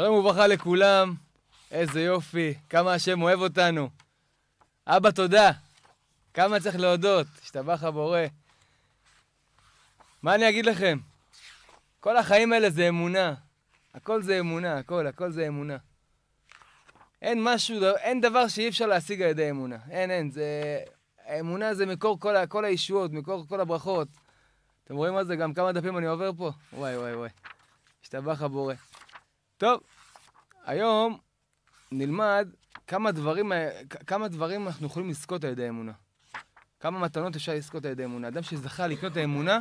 שלום וברכה לכולם, איזה יופי, כמה השם אוהב אותנו. אבא, תודה. כמה צריך להודות, השתבח הבורא. מה אני אגיד לכם? כל החיים האלה זה אמונה. הכל זה אמונה, הכל, הכל זה אמונה. אין משהו, אין דבר שאי אפשר להשיג על ידי אמונה. אין, אין, זה... האמונה זה מקור כל, כל הישועות, מקור כל הברכות. אתם רואים מה זה? גם כמה דפים אני עובר פה? וואי, וואי, וואי. השתבח הבורא. טוב, היום נלמד כמה דברים, כמה דברים אנחנו יכולים לזכות על ידי האמונה. כמה מתנות אפשר לזכות על ידי האמונה. אדם שזכה לקנות את האמונה,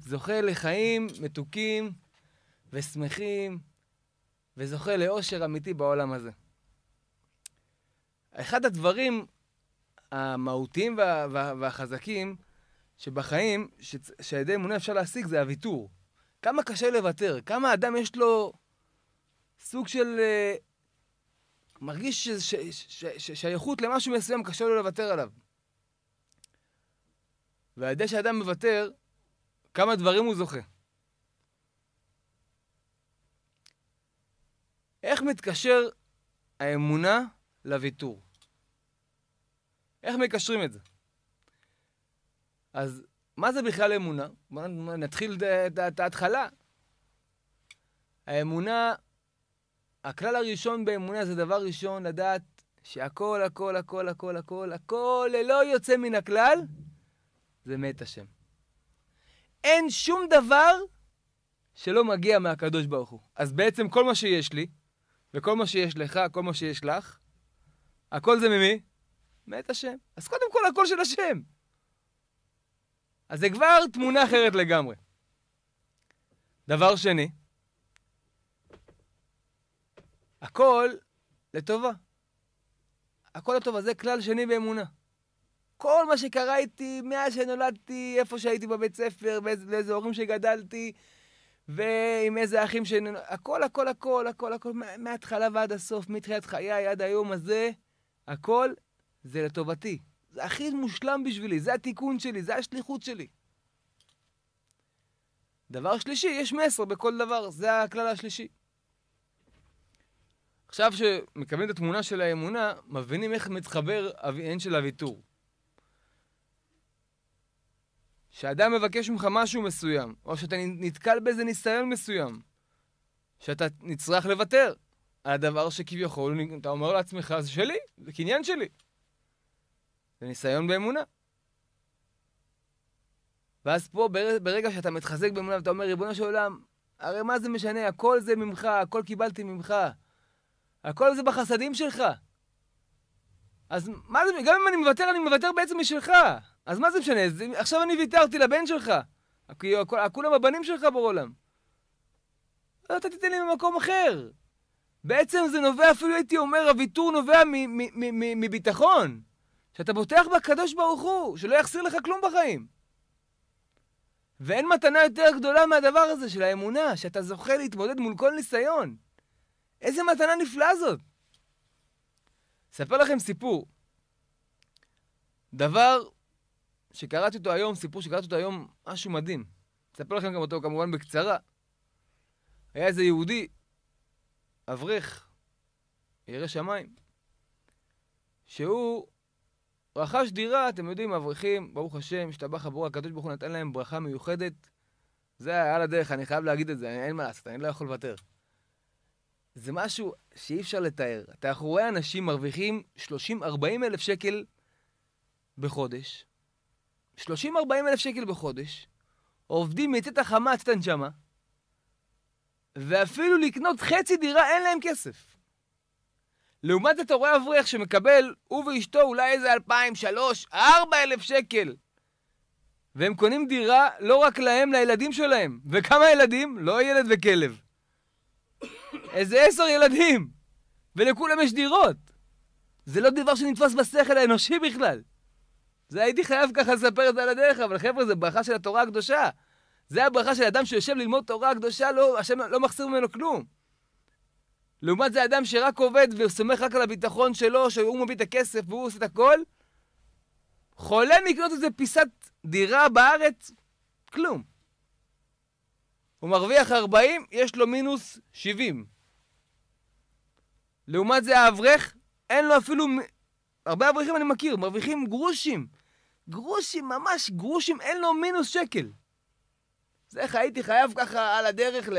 זוכה לחיים מתוקים ושמחים, וזוכה לאושר אמיתי בעולם הזה. אחד הדברים המהותיים וה, וה, והחזקים שבחיים, שעל ידי אמונה אפשר להשיג, זה הוויתור. כמה קשה לוותר, כמה אדם יש לו סוג של... Uh, מרגיש ששייכות למשהו מסוים, קשה לו לוותר עליו. ועל ידי שאדם מוותר, כמה דברים הוא זוכה. איך מתקשר האמונה לוויתור? איך מקשרים את זה? אז מה זה בכלל אמונה? נתחיל את ההתחלה. האמונה הכלל הראשון באמונה זה דבר ראשון, לדעת שהכל, הכל, הכל, הכל, הכל, הכל, ללא יוצא מן הכלל, זה מת השם. אין שום דבר שלא מגיע מהקדוש ברוך הוא. אז בעצם כל מה שיש לי, וכל מה שיש לך, כל מה שיש לך, הכל זה ממי? מת השם. אז קודם כל הכל של השם. אז זה כבר תמונה אחרת לגמרי. דבר שני, הכל לטובה. הכל לטובה, זה כלל שני באמונה. כל מה שקרה איתי מאז שנולדתי, איפה שהייתי בבית ספר, לאיזה הורים שגדלתי, ועם איזה אחים ש... הכל, הכל, הכל, הכל, הכל, מההתחלה ועד הסוף, מתחילת חיי עד היום הזה, הכל זה לטובתי. זה הכי מושלם בשבילי, זה התיקון שלי, זה השליחות שלי. דבר שלישי, יש מסר בכל דבר, זה הכלל השלישי. עכשיו שמקבלים את התמונה של האמונה, מבינים איך מתחבר העניין של הוויתור. כשאדם מבקש ממך משהו מסוים, או שאתה נתקל באיזה ניסיון מסוים, שאתה נצרך לוותר על הדבר שכביכול אתה אומר לעצמך, זה שלי, זה קניין שלי. זה ניסיון באמונה. ואז פה, ברגע שאתה מתחזק באמונה ואתה אומר, ריבונו של עולם, הרי מה זה משנה, הכל זה ממך, הכל קיבלתי ממך. הכל זה בחסדים שלך. אז מה זה, גם אם אני מוותר, אני מוותר בעצם משלך. אז מה זה משנה? זה, עכשיו אני ויתרתי לבן שלך. כי כולם הבנים שלך בעולם. לא, אתה תיתן לי ממקום אחר. בעצם זה נובע, אפילו הייתי אומר, הוויתור נובע מביטחון. שאתה בוטח בקדוש ברוך הוא, שלא יחסיר לך כלום בחיים. ואין מתנה יותר גדולה מהדבר הזה של האמונה, שאתה זוכה להתמודד מול כל ניסיון. איזה מתנה נפלאה זאת. אספר לכם סיפור. דבר שקראתי אותו היום, סיפור שקראתי אותו היום, משהו מדהים. אספר לכם גם אותו כמובן בקצרה. היה איזה יהודי, אברך, ירא שמיים, שהוא רכש דירה, אתם יודעים, אברכים, ברוך השם, השתבח עבור הקדוש ברוך הוא נתן להם ברכה מיוחדת. זה היה על הדרך, אני חייב להגיד את זה, אין מה לעשות, אני לא יכול לוותר. זה משהו שאי אפשר לתאר. אתה רואה אנשים מרוויחים 30-40 אלף שקל בחודש. 30-40 אלף שקל בחודש, עובדים מצאת החמה עד הנשמה, ואפילו לקנות חצי דירה אין להם כסף. לעומת זה אתה רואה אברך שמקבל, הוא ואשתו אולי איזה 2,000, 3, 4 אלף שקל. והם קונים דירה לא רק להם, לילדים שלהם. וכמה ילדים? לא ילד וכלב. איזה עשר ילדים! ולכולם יש דירות! זה לא דבר שנתפס בשכל האנושי בכלל. זה הייתי חייב ככה לספר את זה על הדרך, אבל חבר'ה, זה ברכה של התורה הקדושה. זה הברכה של אדם שיושב ללמוד תורה הקדושה, לא, השם לא מחסיר ממנו כלום. לעומת זה אדם שרק עובד וסומך רק על הביטחון שלו, שהוא מביא את הכסף והוא עושה את הכל, חולם לקנות איזה פיסת דירה בארץ, כלום. הוא מרוויח 40, יש לו מינוס 70. לעומת זה האברך, אין לו אפילו... הרבה אברכים אני מכיר, מרוויחים גרושים. גרושים, ממש גרושים, אין לו מינוס שקל. זה איך הייתי חייב ככה על הדרך ל...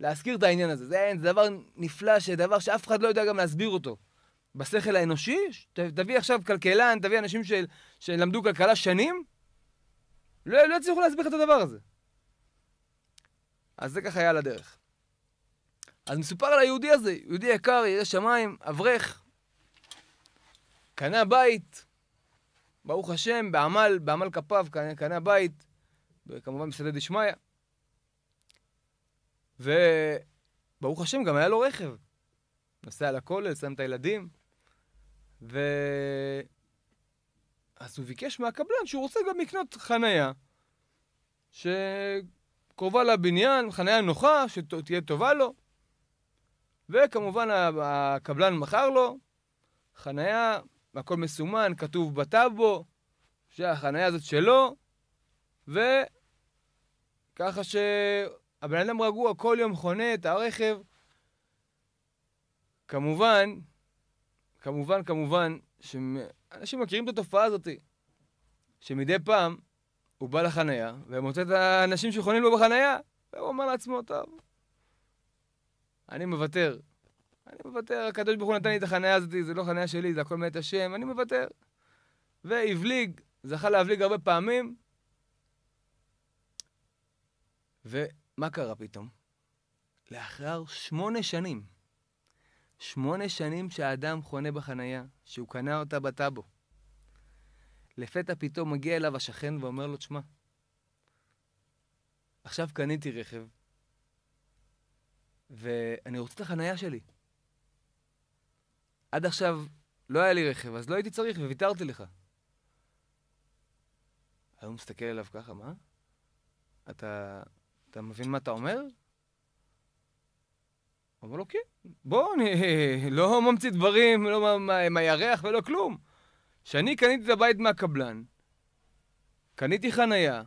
להזכיר את העניין הזה. זה, זה דבר נפלא, שדבר שאף אחד לא יודע גם להסביר אותו. בשכל האנושי, תביא עכשיו כלכלן, תביא אנשים של, שלמדו כלכלה שנים, לא, לא יצליחו להסביר לך את הדבר הזה. אז זה ככה היה על הדרך. אז מסופר על היהודי הזה, יהודי יקר, ירא שמיים, אברך, קנה בית, ברוך השם, בעמל, בעמל כפיו, קנה, קנה בית, וכמובן בשדה דשמיא. וברוך השם, גם היה לו רכב. נוסע לכולל, שם את הילדים, ו... אז הוא ביקש מהקבלן שהוא רוצה גם לקנות חנייה, ש... קרובה לבניין, חניה נוחה, שתהיה טובה לו. וכמובן הקבלן מכר לו חניה, הכל מסומן, כתוב בטאבו, שהחניה הזאת שלו, וככה שהבן אדם רגוע, כל יום חונה את הרכב. כמובן, כמובן, כמובן, שאנשים מכירים את התופעה הזאת, שמדי פעם הוא בא לחניה, ומוצא את האנשים שחונים לו בחניה, והוא אומר לעצמו, טוב, אני מוותר. אני מוותר, הקדוש ברוך הוא נתן לי את החניה הזאת, זה לא חניה שלי, זה הכל מאת השם, אני מוותר. והבליג, זכה להבליג הרבה פעמים. ומה קרה פתאום? לאחר שמונה שנים, שמונה שנים שהאדם חונה בחניה, שהוא קנה אותה בטאבו, לפתע פתאום מגיע אליו השכן ואומר לו, תשמע, עכשיו קניתי רכב, ואני רוצה את החנייה שלי. עד עכשיו לא היה לי רכב, אז לא הייתי צריך וויתרתי לך. היום הוא מסתכל עליו ככה, מה? אתה, אתה מבין מה אתה אומר? אומר לו, כן, בוא, אני לא ממציא דברים, לא מהירח ולא כלום. שאני קניתי את הבית מהקבלן, קניתי חנייה,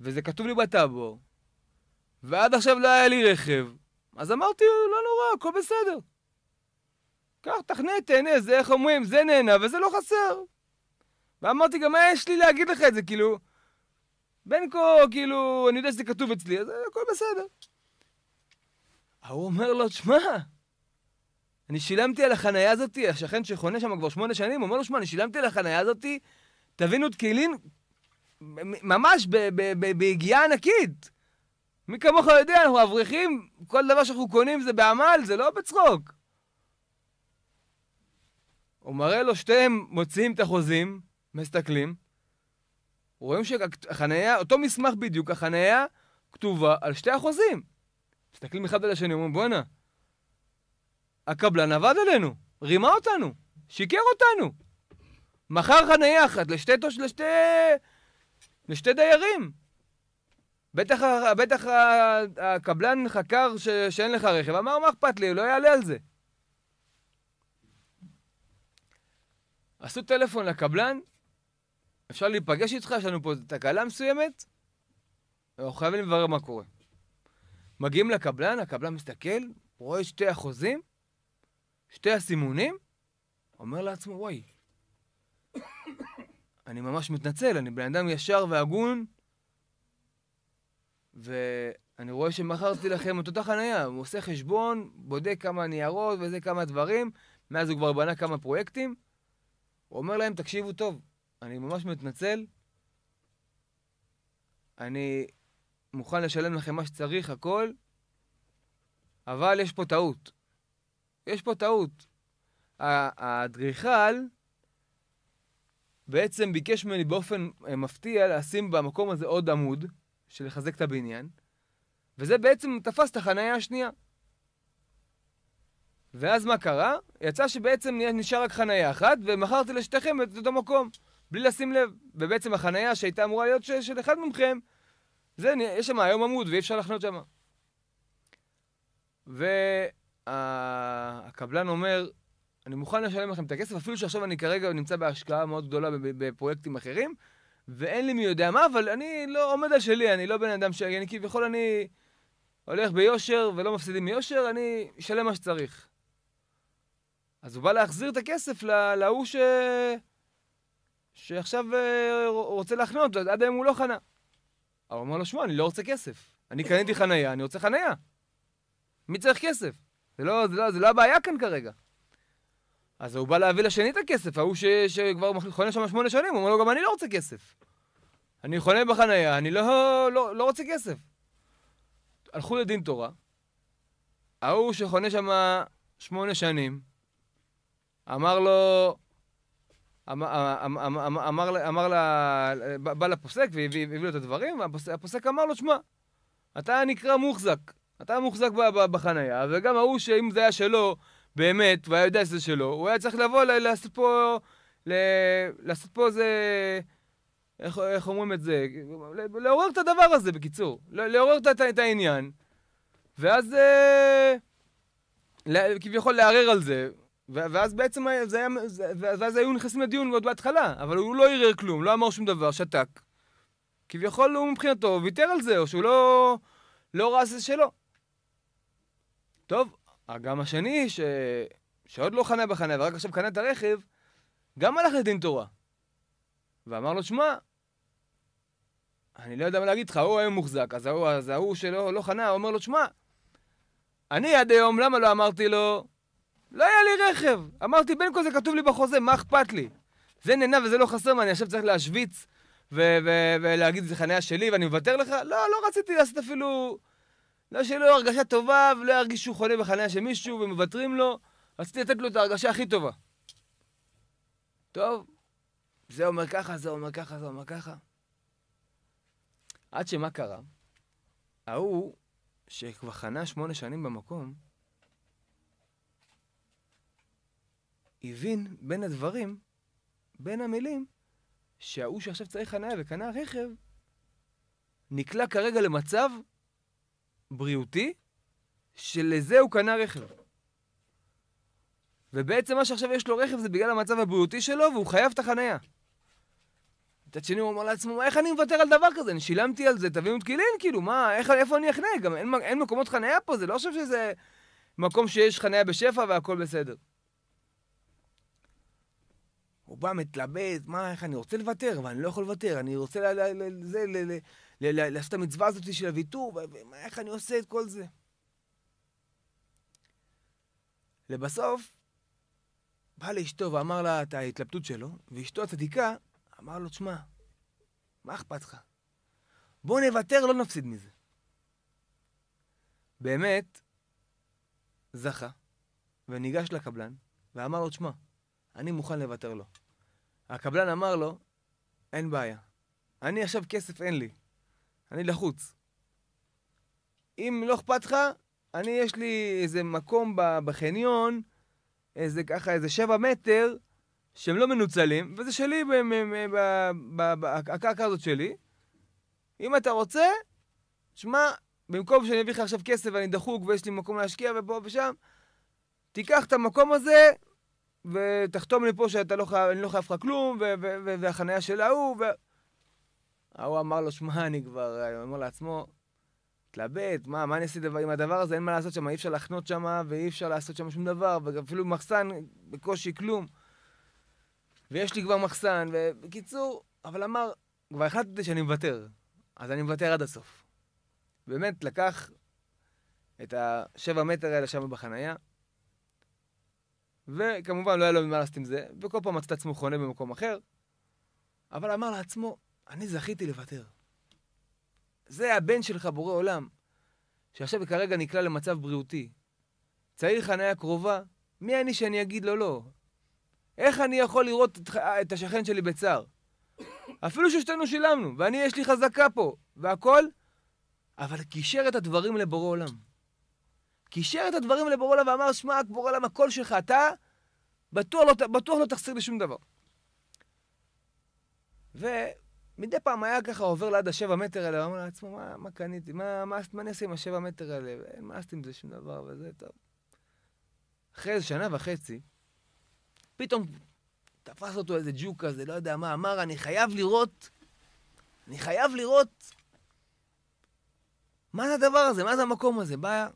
וזה כתוב לי בטאבו, ועד עכשיו לא היה לי רכב, אז אמרתי, לא נורא, הכל בסדר. קח, תכנה, תהנה, זה איך אומרים, זה נהנה וזה לא חסר. ואמרתי, גם מה יש לי להגיד לך את זה, כאילו... בין כה, כאילו, אני יודע שזה כתוב אצלי, אז הכל בסדר. ההוא אומר לו, תשמע, אני שילמתי על החנייה הזאתי, השכן שחונה שם כבר שמונה שנים, אומר לו, שמע, אני שילמתי על החנייה הזאתי, תבינו תקילין, ממש ביגיעה ענקית. מי כמוך יודע, אנחנו אברכים, כל דבר שאנחנו קונים זה בעמל, זה לא בצחוק. הוא מראה לו, שתיהם מוציאים את החוזים, מסתכלים, רואים שהחנייה, אותו מסמך בדיוק, החנייה כתובה על שתי החוזים. מסתכלים אחד על השני, אומרים, בואנה, הקבלן עבד עלינו, רימה אותנו, שיקר אותנו. מכר חניה אחת לשתי, תוש... לשתי... לשתי דיירים. בטח, בטח הקבלן חקר ש... שאין לך רכב, אמר, מה אכפת לי, לא יעלה על זה. עשו טלפון לקבלן, אפשר להיפגש איתך, יש לנו פה תקלה מסוימת, אנחנו לא, חייבים לברר מה קורה. מגיעים לקבלן, הקבלן מסתכל, רואה שתי אחוזים, שתי הסימונים, אומר לעצמו, וואי, אני ממש מתנצל, אני בן אדם ישר והגון, ואני רואה שמכרתי לכם את אותה חנייה. הוא עושה חשבון, בודק כמה ניירות וזה כמה דברים, מאז הוא כבר בנה כמה פרויקטים. הוא אומר להם, תקשיבו טוב, אני ממש מתנצל, אני מוכן לשלם לכם מה שצריך, הכל, אבל יש פה טעות. יש פה טעות. האדריכל בעצם ביקש ממני באופן אה, מפתיע לשים במקום הזה עוד עמוד, של לחזק את הבניין, וזה בעצם תפס את החניה השנייה. ואז מה קרה? יצא שבעצם נשאר רק חניה אחת, ומכרתי לשתיכם את אותו מקום, בלי לשים לב. ובעצם החניה שהייתה אמורה להיות של, של אחד מכם, זה, יש שם היום עמוד ואי אפשר לחנות שם. ו... הקבלן אומר, אני מוכן לשלם לכם את הכסף, אפילו שעכשיו אני כרגע נמצא בהשקעה מאוד גדולה בפרויקטים אחרים, ואין לי מי יודע מה, אבל אני לא עומד על שלי, אני לא בן אדם ש... אני כביכול אני הולך ביושר ולא מפסידים מיושר, אני אשלם מה שצריך. אז הוא בא להחזיר את הכסף להוא ש... שעכשיו אה, רוצה להחנות עד היום הוא לא חנה. אבל הוא אומר לו, שמע, אני לא רוצה כסף. אני קניתי חנייה, אני רוצה חנייה. מי צריך כסף? זה לא, זה לא, זה לא הבעיה כאן כרגע. אז הוא בא להביא לשני את הכסף, ההוא ש, שכבר חונה שם שמונה שנים, הוא אומר לו, גם אני לא רוצה כסף. אני חונה בחנייה, אני לא, לא, לא רוצה כסף. הלכו לדין תורה, ההוא שחונה שם שמונה שנים, אמר לו, אמר, אמר, אמ, אמ, אמ, אמר, אמר לה, בא לפוסק והביא לו את הדברים, והפוסק אמר לו, שמע, אתה נקרא מוחזק, אתה מוחזק בחנייה, וגם ההוא שאם זה היה שלו, באמת, והיה יודע שזה שלו, הוא היה צריך לבוא לעשות פה, לעשות פה איזה... איך, איך אומרים את זה? לעורר את הדבר הזה, בקיצור. לעורר את, את העניין, ואז אה, לה, כביכול לערער על זה, ואז בעצם זה היה, ואז היו נכנסים לדיון עוד בהתחלה, אבל הוא לא ערער כלום, לא אמר שום דבר, שתק. כביכול הוא מבחינתו ויתר על זה, או שהוא לא, לא ראה שזה שלו. טוב, הגם השני, ש... שעוד לא חנה בחנה ורק עכשיו קנה את הרכב, גם הלך לדין תורה. ואמר לו, שמע, אני לא יודע מה להגיד לך, הוא היום מוחזק, אז ההוא, אז ההוא שלא לא חנה, הוא אומר לו, שמע, אני עד היום, למה לא אמרתי לו? לא היה לי רכב. אמרתי, בין כל זה כתוב לי בחוזה, מה אכפת לי? זה נהנה וזה לא חסר, מה, אני עכשיו צריך להשוויץ ולהגיד, זה חניה שלי ואני מוותר לך? לא, לא רציתי לעשות אפילו לא שלא יהיו הרגשה טובה ולא ירגיש שהוא חונה בחניה של מישהו ומוותרים לו, רציתי לתת לו את ההרגשה הכי טובה. טוב, זה אומר ככה, זה אומר ככה, זה אומר ככה. עד שמה קרה? ההוא, שכבר חנה שמונה שנים במקום, הבין בין הדברים, בין המילים, שההוא שעכשיו צריך חניה וקנה רכב, נקלע כרגע למצב בריאותי, שלזה הוא קנה רכב. ובעצם מה שעכשיו יש לו רכב זה בגלל המצב הבריאותי שלו, והוא חייב את החניה. מצד שני הוא אומר לעצמו, איך אני מוותר על דבר כזה? אני שילמתי על זה, תבינו תקילין, כאילו, מה, איך, איפה אני אחנה? גם אין, אין מקומות חניה פה, זה לא חושב שזה מקום שיש חניה בשפע והכל בסדר. הוא בא, מתלבט, מה, איך אני רוצה לוותר, אבל אני לא יכול לוותר, אני רוצה לעשות את המצווה הזאת של הוויתור, ואיך אני עושה את כל זה? לבסוף, בא לאשתו ואמר לה את ההתלבטות שלו, ואשתו הצדיקה אמר לו, תשמע, מה אכפת לך? בוא נוותר, לא נפסיד מזה. באמת, זכה, וניגש לקבלן, ואמר לו, תשמע, אני מוכן לוותר לו. הקבלן אמר לו, אין בעיה. אני עכשיו כסף אין לי. אני לחוץ. אם לא אכפת לך, אני יש לי איזה מקום בחניון, איזה ככה, איזה שבע מטר, שהם לא מנוצלים, וזה שלי, הקרקע הזאת שלי. אם אתה רוצה, שמע, במקום שאני אביא לך עכשיו כסף ואני דחוק ויש לי מקום להשקיע ופה ושם, תיקח את המקום הזה ותחתום לי פה שאתה לא חייב, אני לא חייב לך כלום, והחניה של ההוא, ו... ההוא אמר לו, שמע, אני כבר, אה, הוא אמר לעצמו, התלבט, מה, מה אני אעשה עם הדבר הזה? אין מה לעשות שם, אי אפשר לחנות שם, ואי אפשר לעשות שם שום דבר, ואפילו מחסן, בקושי כלום. ויש לי כבר מחסן, ובקיצור, אבל אמר, כבר החלטתי שאני מוותר, אז אני מוותר עד הסוף. באמת, לקח את השבע מטר האלה שם בחנייה, וכמובן לא היה לו ממה לעשות עם זה, וכל פעם מצא את עצמו חונה במקום אחר, אבל אמר לעצמו, אני זכיתי לוותר. זה הבן שלך, בורא עולם, שעכשיו כרגע נקלע למצב בריאותי. צעיר חניה קרובה, מי אני שאני אגיד לו לא? איך אני יכול לראות את, את השכן שלי בצער? אפילו ששתינו שילמנו, ואני, יש לי חזקה פה, והכל, אבל קישר את הדברים לבורא עולם. קישר את הדברים לבורא עולם ואמר, שמע, בורא עולם, הכל שלך, אתה בטוח לא, בטוח לא תחסיר לי שום דבר. ומדי פעם היה ככה עובר ליד השבע מטר האלה, ואמר לעצמו, מה, מה קניתי? מה, מה, מה אני אעשה עם השבע מטר האלה? מה עשיתי עם זה שום דבר וזה, טוב. אחרי איזה שנה וחצי, פתאום תפס אותו איזה ג'וק כזה, לא יודע מה, אמר, אני חייב לראות, אני חייב לראות מה זה הדבר הזה, מה זה המקום הזה. בא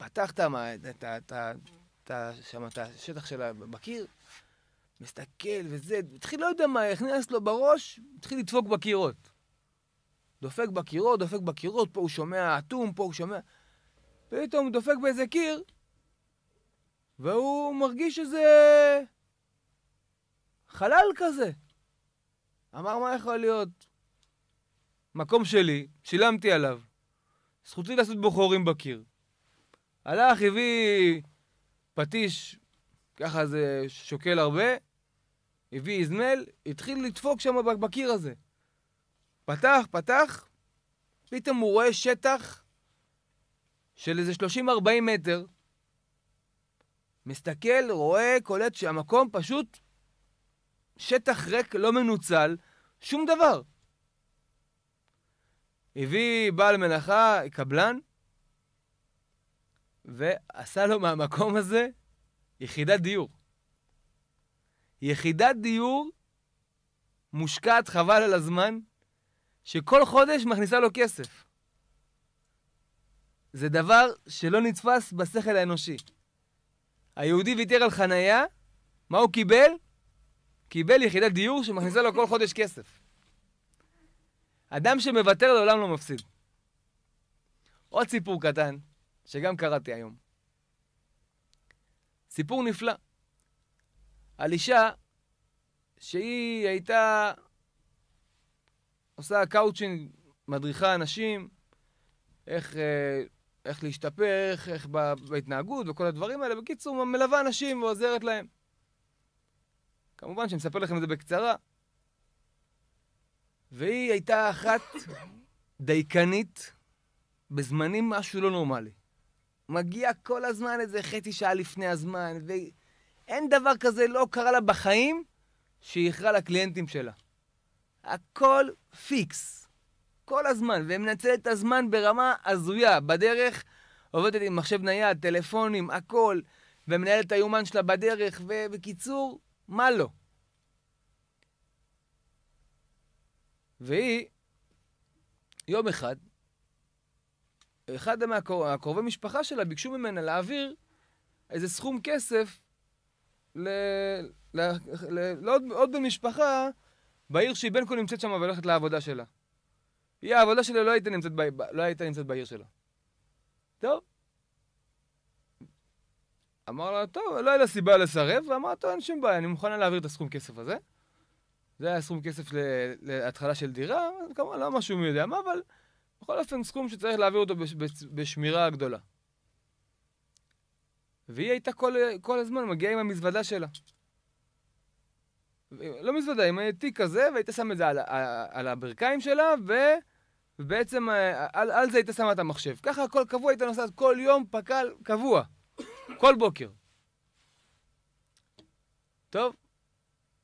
פתח את השטח שלה בקיר, מסתכל וזה, התחיל, לא יודע מה, הכנס לו בראש, התחיל לדפוק בקירות. דופק בקירות, דופק בקירות, פה הוא שומע אטום, פה הוא שומע... פתאום הוא דופק באיזה קיר, והוא מרגיש איזה חלל כזה. אמר, מה יכול להיות? מקום שלי, שילמתי עליו. זכותי לעשות בו חורים בקיר. הלך, הביא פטיש, ככה זה שוקל הרבה, הביא איזמל, התחיל לדפוק שם בקיר הזה. פתח, פתח, פתאום הוא רואה שטח של איזה 30-40 מטר. מסתכל, רואה, קולט שהמקום פשוט שטח ריק, לא מנוצל, שום דבר. הביא בעל מלאכה, קבלן, ועשה לו מהמקום הזה יחידת דיור. יחידת דיור מושקעת חבל על הזמן, שכל חודש מכניסה לו כסף. זה דבר שלא נתפס בשכל האנושי. היהודי ויתר על חנייה, מה הוא קיבל? קיבל יחידת דיור שמכניסה לו כל חודש כסף. אדם שמוותר לעולם לא מפסיד. עוד סיפור קטן, שגם קראתי היום. סיפור נפלא על אישה שהיא הייתה עושה קאוצ'ינג, מדריכה אנשים, איך, אה, איך להשתפר, איך, איך בהתנהגות וכל הדברים האלה. בקיצור, מלווה אנשים ועוזרת להם. כמובן שאני מספר לכם את זה בקצרה. והיא הייתה אחת דייקנית בזמנים משהו לא נורמלי. מגיע כל הזמן איזה חצי שעה לפני הזמן, ואין דבר כזה לא קרה לה בחיים שהיא שאיחרה לקליינטים שלה. הכל פיקס. כל הזמן, ומנצלת את הזמן ברמה הזויה. בדרך עובדת עם מחשב נייד, טלפונים, הכל, ומנהלת את היומן שלה בדרך, ובקיצור, מה לא? והיא, יום אחד, אחד מהקרובי מהקור... משפחה שלה ביקשו ממנה להעביר איזה סכום כסף ל... ל... ל... לעוד, עוד בן משפחה בעיר שהיא בין כה נמצאת שם והולכת לעבודה שלה. היא, העבודה שלה לא הייתה נמצאת, ב... לא הייתה נמצאת בעיר שלה. טוב. אמר לה, טוב, לא הייתה סיבה לסרב, ואמר, טוב, אין שום בעיה, אני מוכנה להעביר את הסכום כסף הזה. זה היה סכום כסף להתחלה של דירה, כמובן לא משהו מי יודע מה, אבל בכל אופן סכום שצריך להעביר אותו בשמירה הגדולה. והיא הייתה כל, כל הזמן מגיעה עם המזוודה שלה. לא מזוודה, עם תיק כזה, והיית שם את זה על, על על הברכיים שלה, ו... ובעצם אה, על, על זה היית שמה את המחשב. ככה הכל קבוע היית נוסעת כל יום פק"ל קבוע, כל בוקר. טוב,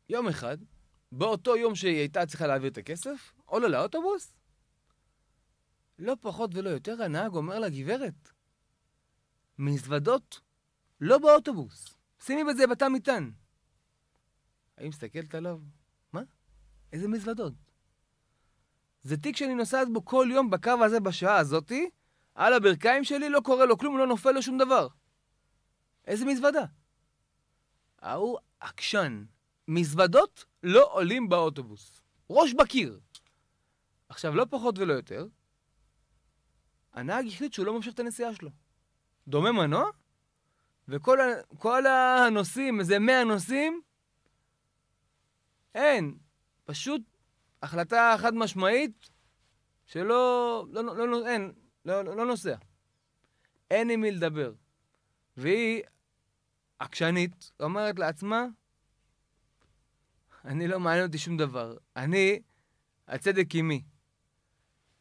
יום אחד, באותו יום שהיא הייתה צריכה להעביר את הכסף, עולה לאוטובוס, לא פחות ולא יותר, הנהג אומר לה, גברת, מזוודות לא באוטובוס, שימי בזה בתא מטען. היא מסתכלת עליו, מה? איזה מזוודות? זה תיק שאני נוסעת בו כל יום בקו הזה בשעה הזאתי, על הברכיים שלי, לא קורה לו כלום, לא נופל לו שום דבר. איזה מזוודה? ההוא עקשן. מזוודות לא עולים באוטובוס. ראש בקיר. עכשיו, לא פחות ולא יותר, הנהג החליט שהוא לא ממשיך את הנסיעה שלו. דומה מנוע, וכל הנוסעים, איזה 100 נוסעים, אין. פשוט החלטה חד משמעית שלא... לא, לא, לא, אין, לא, לא, לא נוסע. אין עם מי לדבר. והיא עקשנית, אומרת לעצמה, אני לא מעניין אותי שום דבר. אני, הצדק עימי.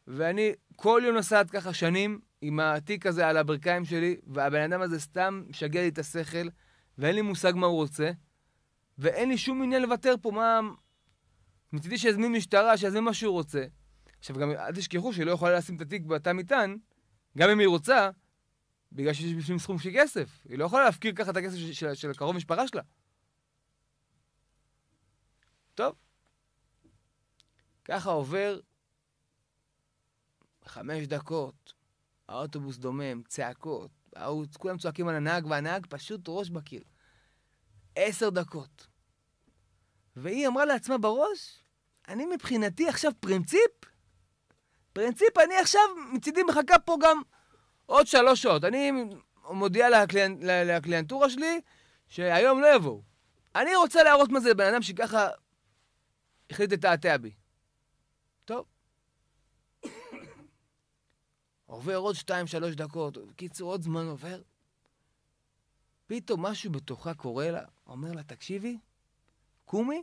ואני כל יום נוסעת ככה שנים עם התיק הזה על הברכיים שלי, והבן אדם הזה סתם משגע לי את השכל, ואין לי מושג מה הוא רוצה, ואין לי שום עניין לוותר פה, מה... מצידי שיזמין משטרה, שיזמין מה שהוא רוצה. עכשיו גם אל תשכחו שהיא לא יכולה לשים את התיק בתא מטען, גם אם היא רוצה, בגלל שיש בפנים סכום של כסף. היא לא יכולה להפקיר ככה את הכסף של, של, קרוב משפחה שלה. טוב. ככה עובר חמש דקות, האוטובוס דומם, צעקות, הערוץ, כולם צועקים על הנהג, והנהג פשוט ראש בקיר. עשר דקות. והיא אמרה לעצמה בראש, אני מבחינתי עכשיו פרינציפ? פרינציפ, אני עכשיו מצידי מחכה פה גם עוד שלוש שעות. אני מודיע לקליאנ... לקליאנטורה שלי שהיום לא יבואו. אני רוצה להראות מה זה לבן אדם שככה החליט לתעתע בי. טוב, עובר עוד שתיים, שלוש דקות, קיצור, עוד זמן עובר. פתאום משהו בתוכה קורה לה, אומר לה, תקשיבי, קומי,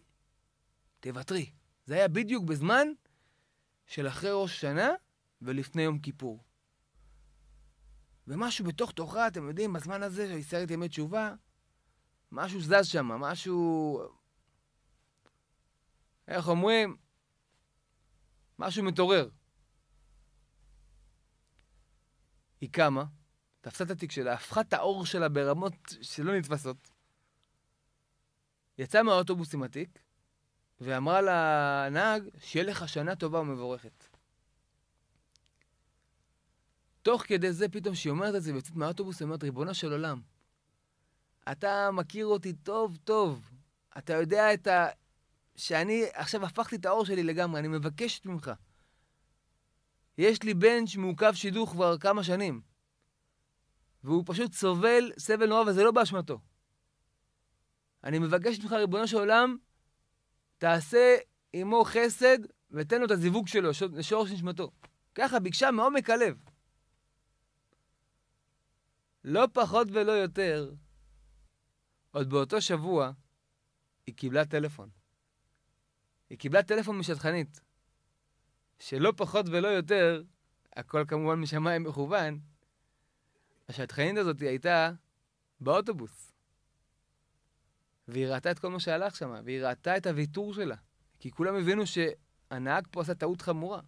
תוותרי. זה היה בדיוק בזמן של אחרי ראש שנה ולפני יום כיפור. ומשהו בתוך תוכה, אתם יודעים, בזמן הזה של עשרת ימי תשובה, משהו זז שם, משהו... איך אומרים? משהו מתעורר. היא קמה, תפסה את התיק שלה, הפכה את האור שלה ברמות שלא נתפסות, יצאה מהאוטובוס עם התיק, ואמרה לנהג, שיהיה לך שנה טובה ומבורכת. תוך כדי זה, פתאום שהיא אומרת את זה ויוצאת מהאוטובוס, היא אומרת, ריבונו של עולם, אתה מכיר אותי טוב טוב, אתה יודע את ה... שאני עכשיו הפכתי את האור שלי לגמרי, אני מבקשת ממך. יש לי בן שמעוכב שידוך כבר כמה שנים, והוא פשוט סובל סבל נורא, וזה לא באשמתו. אני מבקש ממך, ריבונו של עולם, תעשה עמו חסד ותן לו את הזיווג שלו, לשורש נשמתו. ככה ביקשה מעומק הלב. לא פחות ולא יותר, עוד באותו שבוע היא קיבלה טלפון. היא קיבלה טלפון משטחנית. שלא פחות ולא יותר, הכל כמובן משמיים מכוון, השטחנית הזאת הייתה באוטובוס. והיא ראתה את כל מה שהלך שם, והיא ראתה את הוויתור שלה. כי כולם הבינו שהנהג פה עשה טעות חמורה.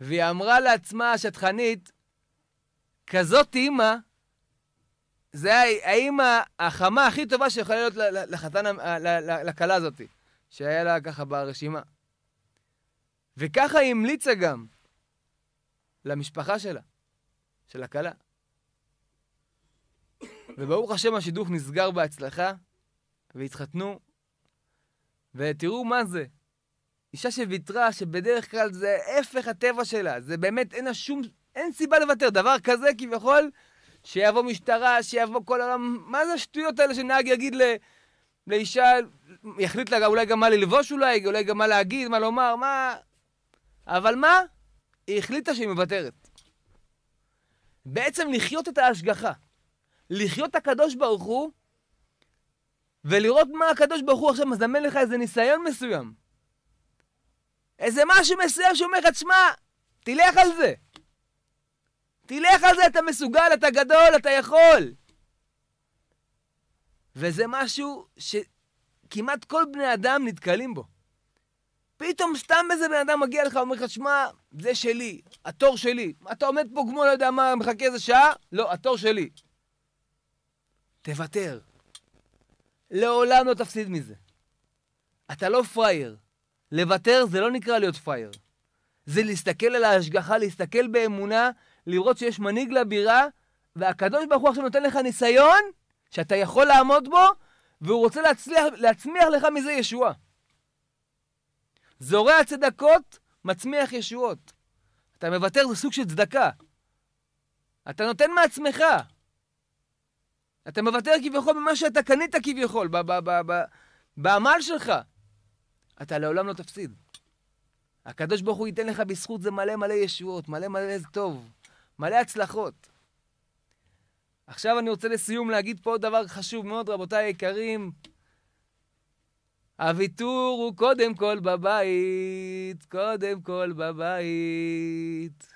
והיא אמרה לעצמה, השטחנית, כזאת אימא, זה האימא החמה הכי טובה שיכולה להיות לחתן, לכלה הזאת, שהיה לה ככה ברשימה. וככה היא המליצה גם למשפחה שלה, של הכלה. וברוך השם השידוך נסגר בהצלחה, והתחתנו, ותראו מה זה. אישה שוויתרה, שבדרך כלל זה הפך הטבע שלה, זה באמת, אין לה שום, אין סיבה לוותר. דבר כזה כביכול, שיבוא משטרה, שיבוא כל העולם, מה זה השטויות האלה שנהג יגיד ל... לאישה, יחליט לה אולי גם מה ללבוש אולי, אולי גם מה להגיד, מה לומר, מה... אבל מה? היא החליטה שהיא מוותרת. בעצם לחיות את ההשגחה. לחיות את הקדוש ברוך הוא, ולראות מה הקדוש ברוך הוא עכשיו מזמן לך איזה ניסיון מסוים. איזה משהו מסוים שאומר לך, תשמע, תלך על זה. תלך על זה, אתה מסוגל, אתה גדול, אתה יכול. וזה משהו שכמעט כל בני אדם נתקלים בו. פתאום סתם איזה בן אדם מגיע לך ואומר לך, שמע, זה שלי, התור שלי. אתה עומד פה כמו לא יודע מה, מחכה איזה שעה? לא, התור שלי. תוותר. לעולם לא תפסיד מזה. אתה לא פראייר. לוותר זה לא נקרא להיות פראייר. זה להסתכל על ההשגחה, להסתכל באמונה, לראות שיש מנהיג לבירה, והקדוש ברוך הוא עכשיו נותן לך ניסיון שאתה יכול לעמוד בו, והוא רוצה להצליח, להצמיח לך מזה ישועה. זורע צדקות, מצמיח ישועות. אתה מוותר, זה סוג של צדקה. אתה נותן מעצמך. אתה מוותר כביכול במה שאתה קנית כביכול, בעמל שלך. אתה לעולם לא תפסיד. הקדוש ברוך הוא ייתן לך בזכות זה מלא מלא ישועות, מלא מלא טוב, מלא הצלחות. עכשיו אני רוצה לסיום להגיד פה עוד דבר חשוב מאוד, רבותיי היקרים. הוויתור הוא קודם כל בבית, קודם כל בבית.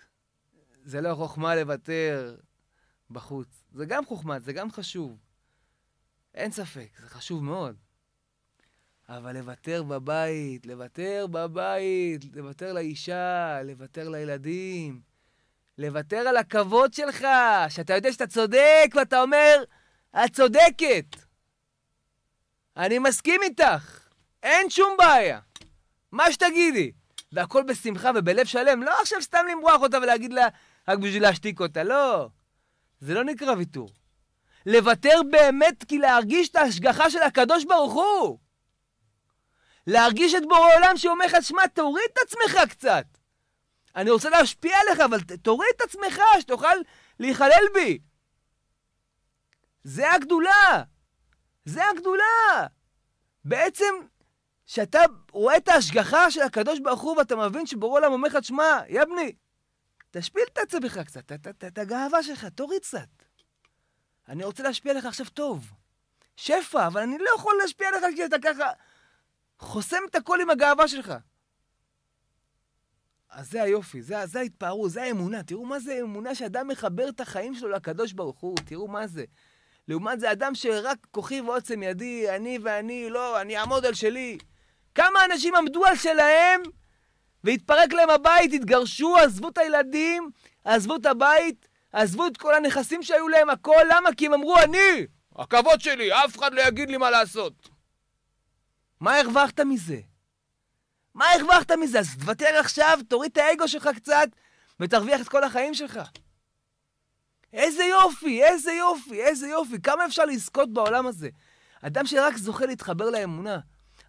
זה לא חוכמה לוותר בחוץ. זה גם חוכמה, זה גם חשוב. אין ספק, זה חשוב מאוד. אבל לוותר בבית, לוותר בבית, לוותר לאישה, לוותר לילדים, לוותר על הכבוד שלך, שאתה יודע שאתה צודק ואתה אומר, את צודקת. אני מסכים איתך. אין שום בעיה. מה שתגידי. והכל בשמחה ובלב שלם, לא עכשיו סתם למרוח אותה ולהגיד לה רק בשביל להשתיק אותה, לא. זה לא נקרא ויתור. לוותר באמת כי להרגיש את ההשגחה של הקדוש ברוך הוא. להרגיש את בורא עולם שאומר לך, שמע, תוריד את עצמך קצת. אני רוצה להשפיע עליך, אבל תוריד את עצמך, שתוכל להיכלל בי. זה הגדולה. זה הגדולה. בעצם שאתה רואה את ההשגחה של הקדוש ברוך הוא ואתה מבין שבורא עולם אומר לך, שמע, יבני, תשפיל את עצמך קצת, את הגאווה שלך, תוריד קצת. אני רוצה להשפיע עליך עכשיו טוב. שפע, אבל אני לא יכול להשפיע עליך כי אתה ככה חוסם את הכל עם הגאווה שלך. אז זה היופי, זה, זה ההתפארות, זה האמונה. תראו מה זה אמונה שאדם מחבר את החיים שלו לקדוש ברוך הוא, תראו מה זה. לעומת זה אדם שרק כוחי ועוצם ידי, אני ואני, לא, אני אעמוד על שלי. כמה אנשים עמדו על שלהם והתפרק להם הבית, התגרשו, עזבו את הילדים, עזבו את הבית, עזבו את כל הנכסים שהיו להם, הכל. למה? כי הם אמרו, אני, הכבוד שלי, אף אחד לא יגיד לי מה לעשות. מה הרווחת מזה? מה הרווחת מזה? אז תוותר עכשיו, תוריד את האגו שלך קצת, ותרוויח את כל החיים שלך. איזה יופי, איזה יופי, איזה יופי. כמה אפשר לזכות בעולם הזה? אדם שרק זוכה להתחבר לאמונה,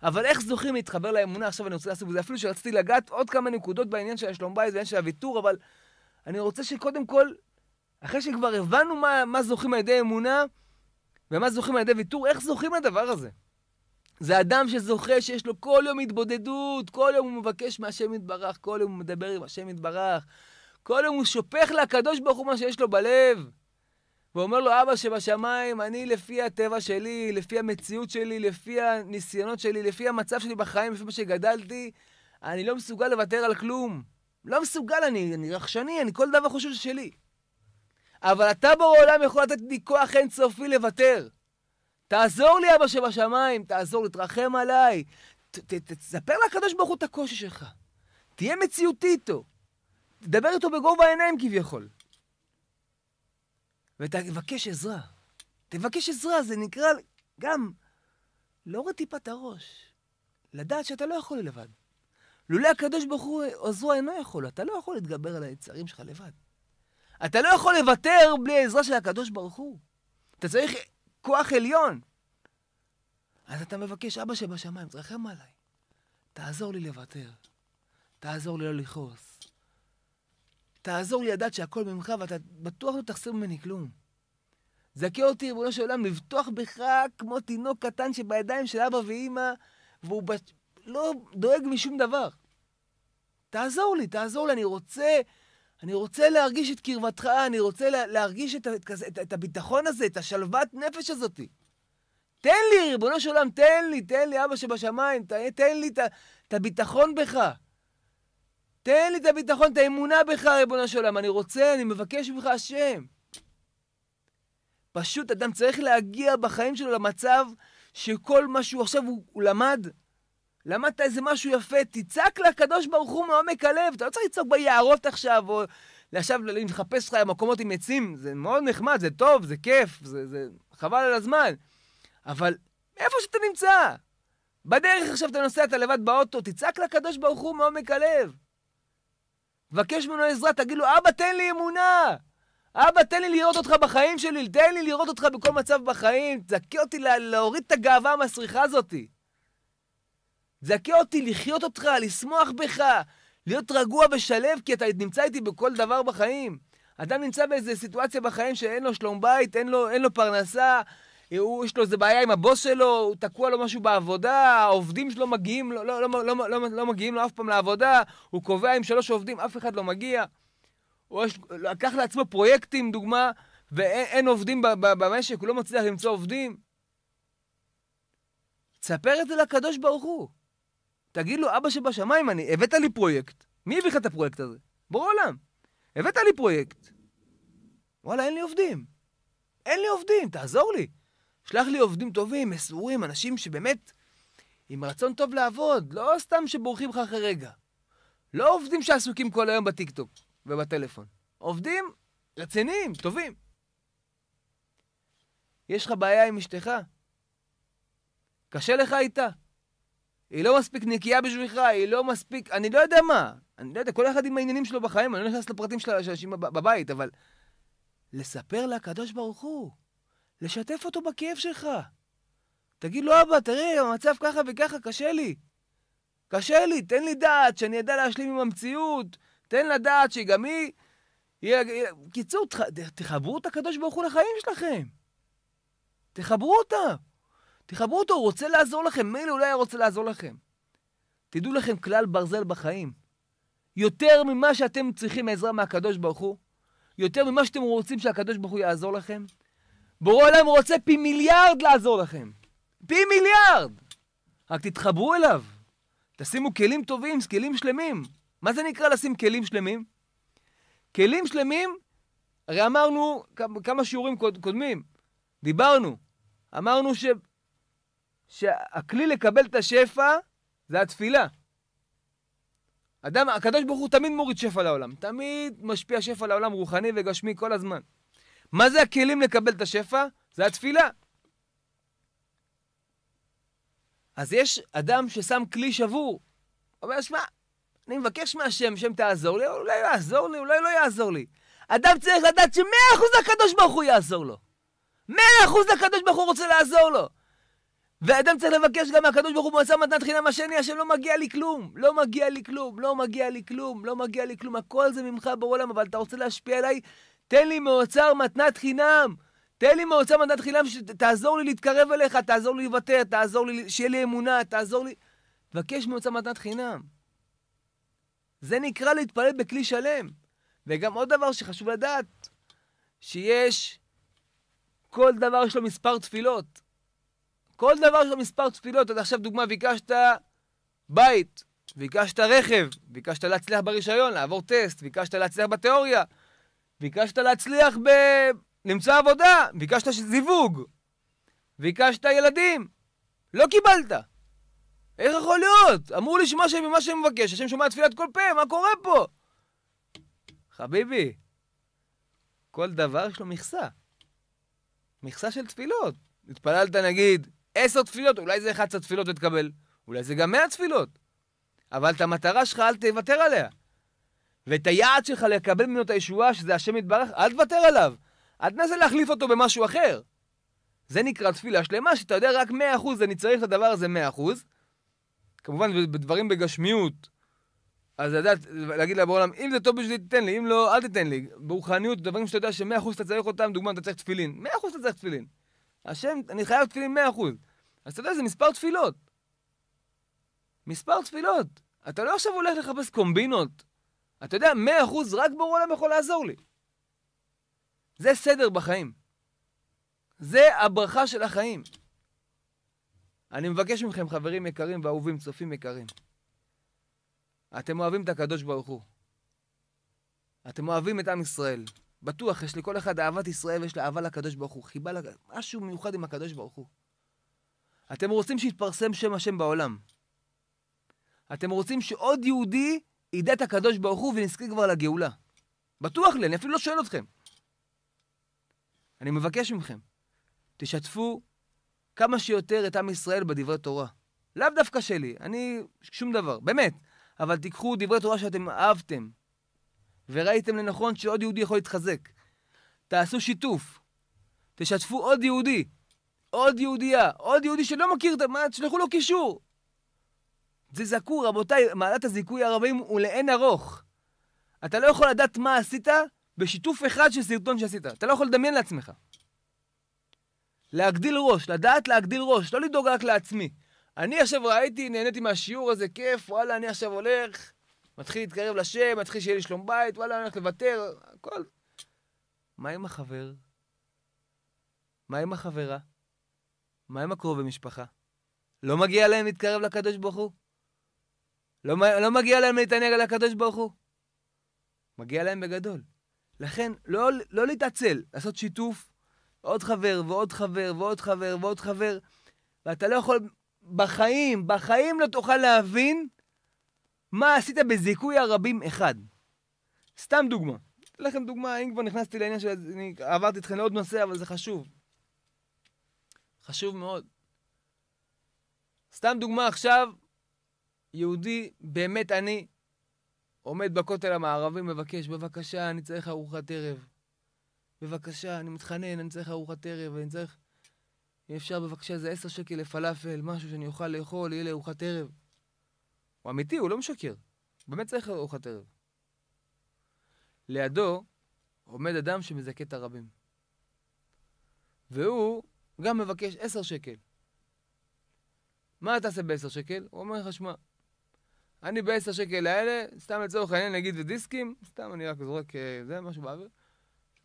אבל איך זוכים להתחבר לאמונה? עכשיו אני רוצה לעשות בזה, אפילו שרציתי לגעת עוד כמה נקודות בעניין של השלום בית ובעניין של הוויתור, אבל אני רוצה שקודם כל, אחרי שכבר הבנו מה, מה זוכים על ידי אמונה ומה זוכים על ידי ויתור, איך זוכים לדבר הזה? זה אדם שזוכה שיש לו כל יום התבודדות, כל יום הוא מבקש מהשם יתברך, כל יום הוא מדבר עם השם יתברך, כל יום הוא שופך לקדוש ברוך הוא מה שיש לו בלב. ואומר לו, אבא שבשמיים, אני לפי הטבע שלי, לפי המציאות שלי, לפי הניסיונות שלי, לפי המצב שלי בחיים, לפי מה שגדלתי, אני לא מסוגל לוותר על כלום. לא מסוגל, אני, אני רכשני, אני כל דבר חושב שלי. אבל אתה בורא עולם יכול לתת לי כוח אינסופי לוותר. תעזור לי, אבא שבשמיים, תעזור, תתרחם עליי. ת, ת, תספר לקדוש ברוך הוא את הקושי שלך. תהיה מציאותי איתו. תדבר איתו בגובה העיניים כביכול. ותבקש עזרה. תבקש עזרה, זה נקרא גם להוריד טיפה את הראש. לדעת שאתה לא יכול לבד. לולא הקדוש ברוך הוא עזרו אינו יכול, אתה לא יכול להתגבר על היצרים שלך לבד. אתה לא יכול לוותר בלי העזרה של הקדוש ברוך הוא. אתה צריך כוח עליון. אז אתה מבקש, אבא שבשמיים, תרחם עליי. תעזור לי לוותר. תעזור לי לא לכעוס. תעזור לי לדעת שהכל ממך, ואתה בטוח לא תחסר ממני כלום. זכה אותי, ריבונו של עולם, לבטוח בך כמו תינוק קטן שבידיים של אבא ואימא, והוא בת... לא דואג משום דבר. תעזור לי, תעזור לי, אני רוצה, אני רוצה להרגיש את קרבתך, אני רוצה לה, להרגיש את, את, את, את הביטחון הזה, את השלוות נפש הזאת. תן לי, ריבונו של עולם, תן לי, תן לי, אבא שבשמיים, תן, תן לי את הביטחון בך. תן לי את הביטחון, את האמונה בך, ריבונו של עולם. אני רוצה, אני מבקש ממך, השם. פשוט אדם צריך להגיע בחיים שלו למצב שכל מה שהוא עכשיו הוא, הוא למד. למדת איזה משהו יפה, תצעק לקדוש ברוך הוא מעומק הלב. אתה לא צריך לצעוק ביערות עכשיו, או עכשיו לחפש לך מקומות עם עצים. זה מאוד נחמד, זה טוב, זה כיף, זה, זה חבל על הזמן. אבל איפה שאתה נמצא? בדרך עכשיו אתה נוסע, אתה לבד באוטו, תצעק לקדוש ברוך הוא מעומק הלב. בקש ממנו עזרה, תגיד לו, אבא, תן לי אמונה! אבא, תן לי לראות אותך בחיים שלי, תן לי לראות אותך בכל מצב בחיים, תזכה אותי לה, להוריד את הגאווה המסריחה הזאתי. תזכה אותי לחיות אותך, לשמוח בך, להיות רגוע ושלב, כי אתה נמצא איתי בכל דבר בחיים. אדם נמצא באיזו סיטואציה בחיים שאין לו שלום בית, אין לו, אין לו פרנסה, הוא, יש לו איזה בעיה עם הבוס שלו, הוא תקוע לו משהו בעבודה, העובדים שלו מגיעים, לא, לא, לא, לא, לא, לא מגיעים לו אף פעם לעבודה, הוא קובע עם שלוש עובדים, אף אחד לא מגיע. הוא יש, לקח לעצמו פרויקטים, דוגמה, ואין עובדים במשק, הוא לא מצליח למצוא עובדים. תספר את זה לקדוש ברוך הוא. תגיד לו, אבא שבשמיים, אני, הבאת לי פרויקט. מי הביא לך את הפרויקט הזה? בור עולם. הבאת לי פרויקט. וואלה, אין לי עובדים. אין לי עובדים, תעזור לי. שלח לי עובדים טובים, מסורים, אנשים שבאמת עם רצון טוב לעבוד, לא סתם שבורחים לך אחרי רגע. לא עובדים שעסוקים כל היום בטיקטוק ובטלפון. עובדים רציניים, טובים. יש לך בעיה עם אשתך? קשה לך איתה? היא לא מספיק נקייה בשבילך, היא לא מספיק... אני לא יודע מה. אני לא יודע, כל אחד עם העניינים שלו בחיים, אני לא נכנס לפרטים של האנשים בבית, אבל... לספר לקדוש ברוך הוא. לשתף אותו בכאב שלך. תגיד לו, אבא, תראה, המצב ככה וככה, קשה לי. קשה לי, תן לי דעת שאני אדע להשלים עם המציאות. תן לה דעת שגם היא... קיצור, תח... תחברו את הקדוש ברוך הוא לחיים שלכם. תחברו אותה. תחברו אותו, הוא רוצה לעזור לכם. מילא אולי הוא רוצה לעזור לכם. תדעו לכם כלל ברזל בחיים. יותר ממה שאתם צריכים עזרה מהקדוש ברוך הוא, יותר ממה שאתם רוצים שהקדוש ברוך הוא יעזור לכם, בורא עולם רוצה פי מיליארד לעזור לכם. פי מיליארד! רק תתחברו אליו. תשימו כלים טובים, כלים שלמים. מה זה נקרא לשים כלים שלמים? כלים שלמים, הרי אמרנו כמה שיעורים קודמים, דיברנו, אמרנו ש... שהכלי לקבל את השפע זה התפילה. אדם, הקדוש ברוך הוא תמיד מוריד שפע לעולם, תמיד משפיע שפע לעולם רוחני וגשמי כל הזמן. מה זה הכלים לקבל את השפע? זה התפילה. אז יש אדם ששם כלי שבור. אומר, שמע, אני מבקש מהשם, שם תעזור לי, אולי יעזור לי, אולי לא יעזור לי. אדם צריך לדעת שמאה אחוז הקדוש ברוך הוא יעזור לו. מאה אחוז הקדוש ברוך הוא רוצה לעזור לו. ואדם צריך לבקש גם מהקדוש ברוך הוא מועצה מתנת חינם השני, השם לא מגיע לי כלום, לא מגיע לי כלום, לא מגיע לי כלום, לא מגיע לי כלום, הכל זה ממך בעולם, אבל אתה רוצה להשפיע עליי, תן לי מאוצר מתנת חינם. תן לי מאוצר מתנת חינם, ש... תעזור לי להתקרב אליך, תעזור לי לוותר, תעזור לי, שיהיה לי אמונה, תעזור לי... תבקש מאוצר מתנת חינם. זה נקרא להתפלל בכלי שלם. וגם עוד דבר שחשוב לדעת, שיש... כל דבר יש לו מספר תפילות. כל דבר יש לו מספר תפילות. אתה עכשיו, דוגמה, ביקשת בית, ביקשת רכב, ביקשת להצליח ברישיון, לעבור טסט, ביקשת להצליח בתיאוריה. ביקשת להצליח ב... למצוא עבודה, ביקשת זיווג, ביקשת ילדים, לא קיבלת. איך יכול להיות? אמרו לי שמה שאני, מה שאני מבקש, השם שומע תפילת כל פה, מה קורה פה? חביבי, כל דבר יש לו מכסה. מכסה של תפילות. התפללת נגיד עשר תפילות, אולי זה אחד 11 תפילות ותקבל, אולי זה גם מאה תפילות. אבל את המטרה שלך אל תוותר עליה. ואת היעד שלך לקבל ממנו את הישועה, שזה השם יתברך, אל תוותר עליו. אל תנסה להחליף אותו במשהו אחר. זה נקרא תפילה שלמה, שאתה יודע רק 100%, אני צריך את הדבר הזה 100%. כמובן, בדברים בגשמיות, אז לדעת, להגיד לה בעולם, אם זה טוב בשביל תתן לי, אם לא, אל תתן לי. ברוחניות, דברים שאתה יודע ש-100% אתה צריך אותם, דוגמא, אתה צריך תפילין. 100% אתה צריך תפילין. השם, אני חייב תפילין 100%. אז אתה יודע, זה מספר תפילות. מספר תפילות. אתה לא עכשיו הולך לחפש קומבינות. אתה יודע, מאה אחוז רק בורא עולם יכול לעזור לי. זה סדר בחיים. זה הברכה של החיים. אני מבקש מכם, חברים יקרים ואהובים, צופים יקרים, אתם אוהבים את הקדוש ברוך הוא. אתם אוהבים את עם ישראל. בטוח, יש לכל אחד אהבת ישראל ויש לה אהבה לקדוש ברוך הוא. חיבה, לה משהו מיוחד עם הקדוש ברוך הוא. אתם רוצים שיתפרסם שם השם בעולם. אתם רוצים שעוד יהודי ידע את הקדוש ברוך הוא ונזכה כבר לגאולה. בטוח לי, אני אפילו לא שואל אתכם. אני מבקש מכם, תשתפו כמה שיותר את עם ישראל בדברי תורה. לאו דווקא שלי, אני שום דבר, באמת. אבל תיקחו דברי תורה שאתם אהבתם, וראיתם לנכון שעוד יהודי יכול להתחזק. תעשו שיתוף, תשתפו עוד יהודי, עוד יהודייה, עוד יהודי שלא מכיר את... מה, תשלחו לו קישור. זה זכור, רבותיי, מעלת הזיכוי הרבים הוא לאין ארוך. אתה לא יכול לדעת מה עשית בשיתוף אחד של סרטון שעשית. אתה לא יכול לדמיין לעצמך. להגדיל ראש, לדעת להגדיל ראש, לא לדאוג רק לעצמי. אני עכשיו ראיתי, נהניתי מהשיעור הזה, כיף, וואלה, אני עכשיו הולך, מתחיל להתקרב לשם, מתחיל שיהיה לי שלום בית, וואלה, אני הולך לוותר, הכל. מה עם החבר? מה עם החברה? מה עם הקרוב במשפחה? לא מגיע להם להתקרב לקדוש ברוך הוא? לא, לא מגיע להם להתענג על הקדוש ברוך הוא. מגיע להם בגדול. לכן, לא, לא להתעצל, לעשות שיתוף, עוד חבר ועוד חבר ועוד חבר ועוד חבר, ואתה לא יכול, בחיים, בחיים לא תוכל להבין מה עשית בזיכוי הרבים אחד. סתם דוגמה. אתן לכם דוגמה, אם כבר נכנסתי לעניין של... אני עברתי אתכם לעוד נושא, אבל זה חשוב. חשוב מאוד. סתם דוגמה עכשיו, יהודי באמת עני עומד בכותל המערבי, מבקש, בבקשה, אני צריך ארוחת ערב. בבקשה, אני מתחנן, אני צריך ארוחת ערב, אני צריך... אם אפשר בבקשה איזה עשר שקל לפלאפל, משהו שאני אוכל לאכול, יהיה לארוחת ערב. הוא אמיתי, הוא לא משקר. באמת צריך ארוחת ערב. לידו עומד אדם שמזכה את הרבים. והוא גם מבקש עשר שקל. מה אתה עושה בעשר שקל? הוא אומר לך, שמע, אני בעשר שקל האלה, סתם לצורך העניין נגיד ודיסקים, סתם אני רק זורק אה, זה, משהו באוויר.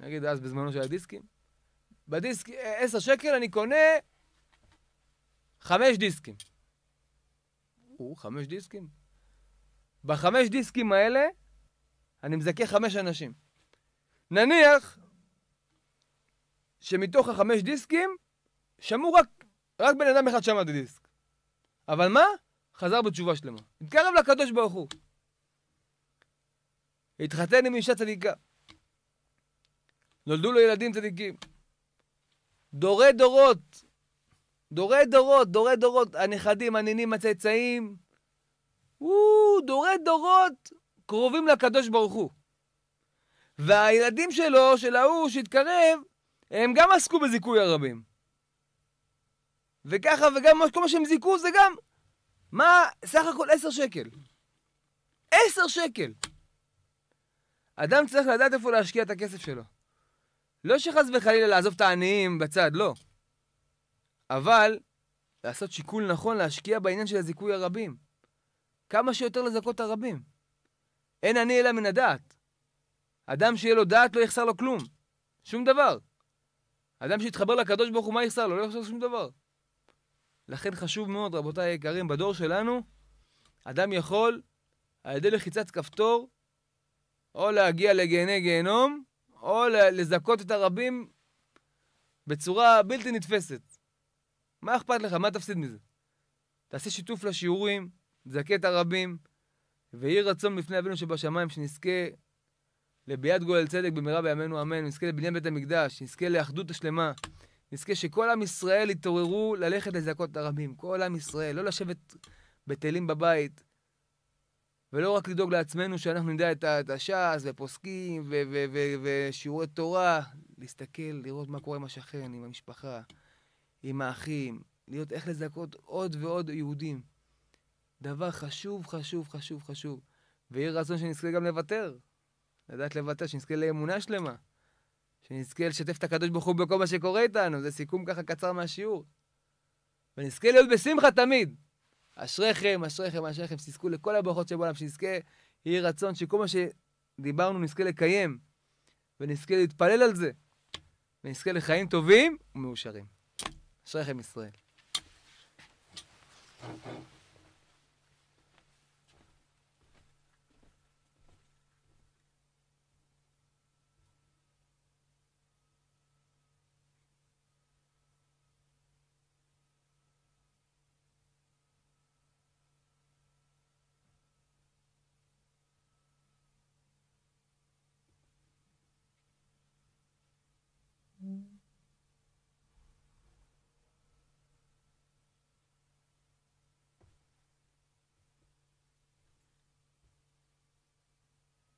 נגיד אז בזמנו של הדיסקים. בדיסק, אה, עשר שקל אני קונה חמש דיסקים. או, חמש דיסקים? בחמש דיסקים האלה אני מזכה חמש אנשים. נניח שמתוך החמש דיסקים שמעו רק, רק בן אדם אחד שמע את הדיסק. אבל מה? חזר בתשובה שלמה. התקרב לקדוש ברוך הוא. התחתן עם אישה צדיקה. נולדו לו ילדים צדיקים. דורי דורות, דורי דורות, דורי דורות, הנכדים, הנינים, הצאצאים, וואו, דורי דורות קרובים לקדוש ברוך הוא. והילדים שלו, של ההוא שהתקרב, הם גם עסקו בזיכוי הרבים. וככה, וגם כל מה שהם זיכו זה גם מה, סך הכל עשר שקל. עשר שקל! אדם צריך לדעת איפה להשקיע את הכסף שלו. לא שחס וחלילה לעזוב את העניים בצד, לא. אבל לעשות שיקול נכון להשקיע בעניין של הזיכוי הרבים. כמה שיותר לזכות הרבים. אין אני אלא מן הדעת. אדם שיהיה לו דעת לא יחסר לו כלום. שום דבר. אדם שיתחבר לקדוש ברוך הוא, מה יחסר לו? לא יחסר לו שום דבר. לכן חשוב מאוד, רבותיי היקרים, בדור שלנו, אדם יכול, על ידי לחיצת כפתור, או להגיע לגיהני גיהנום, או לזכות את הרבים בצורה בלתי נתפסת. מה אכפת לך? מה תפסיד מזה? תעשה שיתוף לשיעורים, תזכה את הרבים, ויהי רצון בפני אבינו שבשמיים שנזכה לביאת גואל צדק במהרה בימינו אמן, נזכה לבניין בית המקדש, נזכה לאחדות השלמה. נזכה שכל עם ישראל יתעוררו ללכת לזעקות הרבים. כל עם ישראל, לא לשבת בטלים בבית, ולא רק לדאוג לעצמנו שאנחנו נדע את, הש"ס ופוסקים ושיעורי תורה, להסתכל, לראות מה קורה עם השכן, עם המשפחה, עם האחים, להיות איך לזעקות עוד ועוד יהודים. דבר חשוב, חשוב, חשוב, חשוב. ויהי רצון שנזכה גם לוותר. לדעת לוותר, שנזכה לאמונה שלמה. שנזכה לשתף את הקדוש ברוך הוא בכל מה שקורה איתנו, זה סיכום ככה קצר מהשיעור. ונזכה להיות בשמחה תמיד. אשריכם, אשריכם, אשריכם, שתזכו לכל הברכות שבעולם, שנזכה, יהי רצון שכל מה שדיברנו נזכה לקיים, ונזכה להתפלל על זה, ונזכה לחיים טובים ומאושרים. אשריכם ישראל. Thank you.